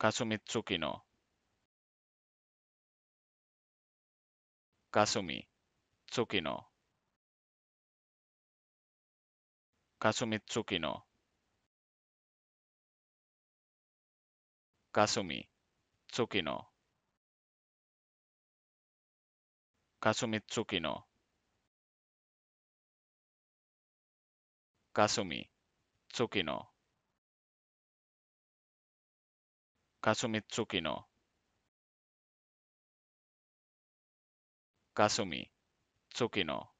Kasumi Tsukino. Kasumi Tsukino. Kasumi Tsukino. Kasumi Tsukino. Kasumi Tsukino. Kasumi Tsukino. Kasumi Tsukino. Kasumi Tsukino.